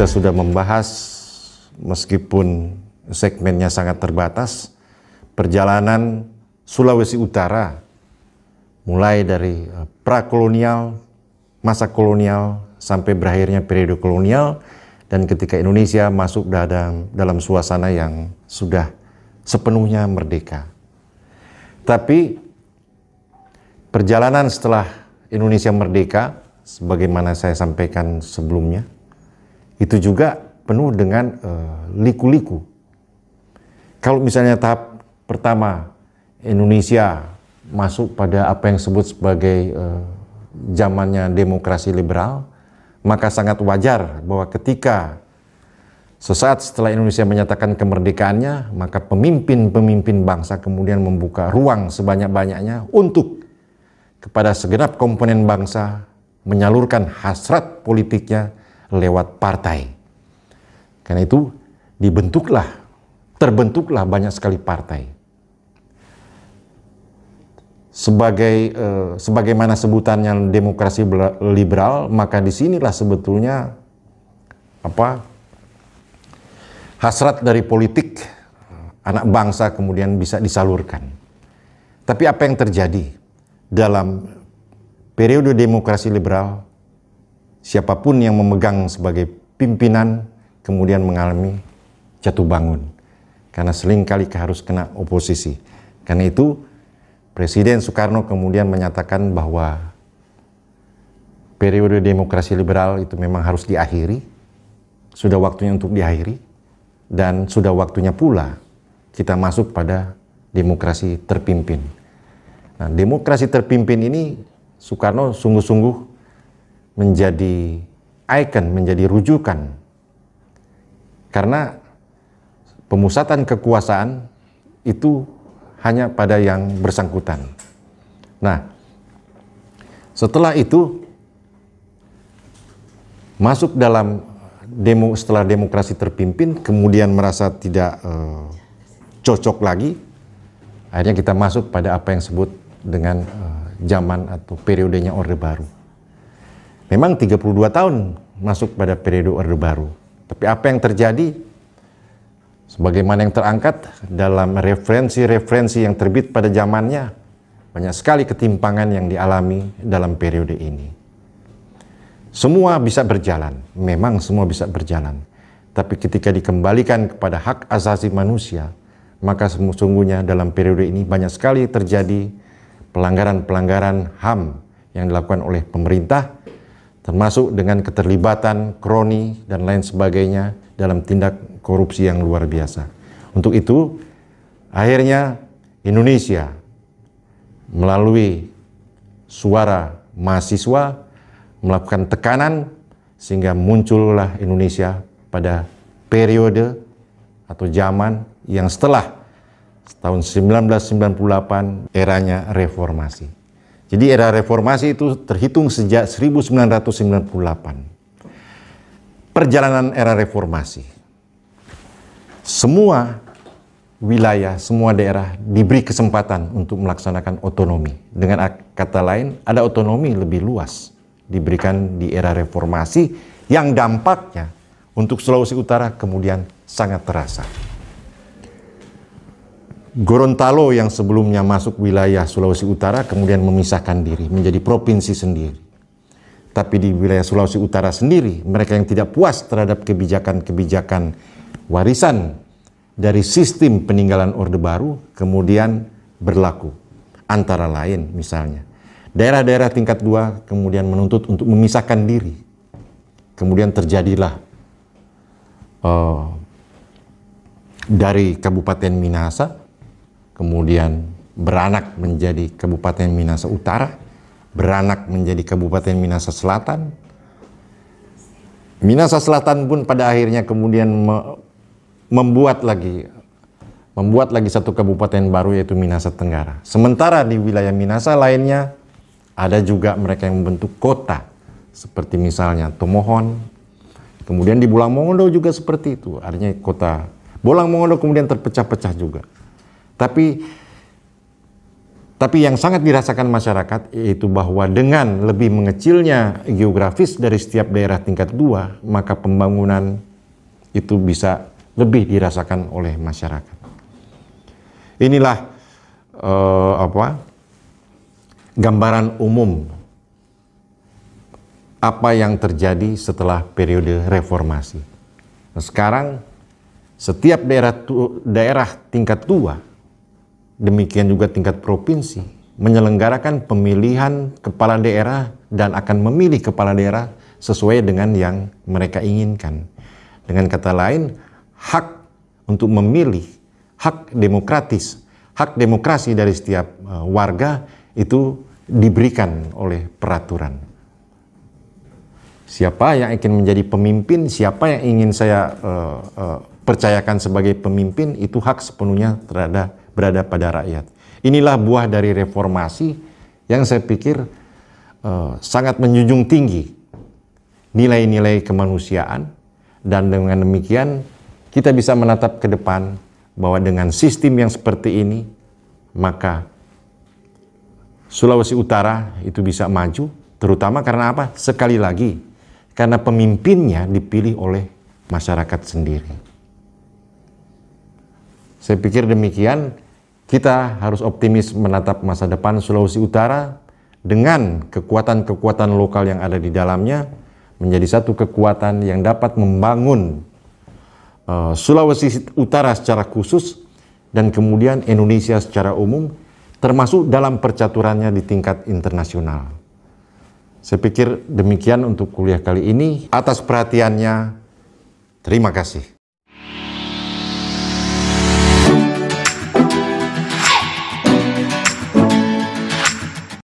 kita sudah membahas meskipun segmennya sangat terbatas perjalanan Sulawesi Utara mulai dari eh, prakolonial, masa kolonial sampai berakhirnya periode kolonial dan ketika Indonesia masuk dalam dalam suasana yang sudah sepenuhnya merdeka. Tapi perjalanan setelah Indonesia merdeka sebagaimana saya sampaikan sebelumnya itu juga penuh dengan eh, liku-liku. Uh, Kalau misalnya tahap pertama Indonesia masuk pada apa yang disebut sebagai uh, zamannya demokrasi liberal, maka sangat wajar bahwa ketika Sesaat setelah Indonesia menyatakan kemerdekaannya, maka pemimpin-pemimpin bangsa kemudian membuka ruang sebanyak-banyaknya untuk kepada segenap komponen bangsa menyalurkan hasrat politiknya lewat partai. Karena itu dibentuklah, terbentuklah banyak sekali partai. Sebagai eh, sebagaimana sebutannya demokrasi liberal, maka disinilah sebetulnya apa hasrat dari politik eh, anak bangsa kemudian bisa disalurkan. Tapi apa yang terjadi dalam periode demokrasi liberal siapapun yang memegang sebagai pimpinan kemudian mengalami jatuh bangun. Karena seringkali harus kena oposisi. Karena itu Presiden Soekarno kemudian menyatakan bahwa periode demokrasi liberal itu memang harus diakhiri. Sudah waktunya untuk diakhiri dan sudah waktunya pula kita masuk pada demokrasi terpimpin. Nah, demokrasi terpimpin ini Soekarno sungguh-sungguh menjadi ikon, menjadi rujukan. Karena pemusatan kekuasaan itu hanya pada yang bersangkutan. Nah, setelah itu masuk dalam demo setelah demokrasi terpimpin, kemudian merasa tidak eh, cocok lagi, akhirnya kita masuk pada apa yang disebut dengan eh, zaman atau periodenya Orde Baru. Memang 32 tahun masuk pada periode Orde Baru. Tapi apa yang terjadi? Sebagaimana yang terangkat dalam referensi-referensi yang terbit pada zamannya, banyak sekali ketimpangan yang dialami dalam periode ini. Semua bisa berjalan, memang semua bisa berjalan. Tapi ketika dikembalikan kepada hak asasi manusia, maka sesungguhnya dalam periode ini banyak sekali terjadi pelanggaran-pelanggaran HAM yang dilakukan oleh pemerintah termasuk dengan keterlibatan kroni dan lain sebagainya dalam tindak korupsi yang luar biasa. Untuk itu, akhirnya Indonesia melalui suara mahasiswa melakukan tekanan sehingga muncullah Indonesia pada periode atau zaman yang setelah tahun 1998 eranya reformasi. Jadi era reformasi itu terhitung sejak 1998. Perjalanan era reformasi. Semua wilayah, semua daerah diberi kesempatan untuk melaksanakan otonomi. Dengan kata lain, ada otonomi lebih luas diberikan di era reformasi yang dampaknya untuk Sulawesi Utara kemudian sangat terasa. Gorontalo yang sebelumnya masuk wilayah Sulawesi Utara kemudian memisahkan diri menjadi provinsi sendiri. Tapi di wilayah Sulawesi Utara sendiri, mereka yang tidak puas terhadap kebijakan-kebijakan warisan dari sistem peninggalan Orde Baru kemudian berlaku. Antara lain misalnya, daerah-daerah tingkat dua kemudian menuntut untuk memisahkan diri. Kemudian terjadilah uh, dari Kabupaten Minahasa kemudian beranak menjadi Kabupaten Minasa Utara, beranak menjadi Kabupaten Minasa Selatan. Minasa Selatan pun pada akhirnya kemudian me membuat lagi membuat lagi satu kabupaten baru yaitu Minasa Tenggara. Sementara di wilayah Minasa lainnya ada juga mereka yang membentuk kota seperti misalnya Tomohon. Kemudian di Bulang Mongondo juga seperti itu. Artinya kota Bolang Mongondo kemudian terpecah-pecah juga. Tapi tapi yang sangat dirasakan masyarakat yaitu bahwa dengan lebih mengecilnya geografis dari setiap daerah tingkat dua, maka pembangunan itu bisa lebih dirasakan oleh masyarakat. Inilah uh, apa gambaran umum apa yang terjadi setelah periode reformasi. Nah, sekarang setiap daerah tu, daerah tingkat dua demikian juga tingkat provinsi, menyelenggarakan pemilihan kepala daerah dan akan memilih kepala daerah sesuai dengan yang mereka inginkan. Dengan kata lain, hak untuk memilih, hak demokratis, hak demokrasi dari setiap eh, warga itu diberikan oleh peraturan. Siapa yang ingin menjadi pemimpin, siapa yang ingin saya uh, uh, percayakan sebagai pemimpin, itu hak sepenuhnya terhadap berada pada rakyat. Inilah buah dari reformasi yang saya pikir uh, sangat menjunjung tinggi nilai-nilai kemanusiaan dan dengan demikian kita bisa menatap ke depan bahwa dengan sistem yang seperti ini maka Sulawesi Utara itu bisa maju terutama karena apa? Sekali lagi karena pemimpinnya dipilih oleh masyarakat sendiri. Saya pikir demikian kita harus optimis menatap masa depan Sulawesi Utara dengan kekuatan-kekuatan lokal yang ada di dalamnya menjadi satu kekuatan yang dapat membangun eh, Sulawesi Utara secara khusus dan kemudian Indonesia secara umum termasuk dalam percaturannya di tingkat internasional. Saya pikir demikian untuk kuliah kali ini. Atas perhatiannya, terima kasih.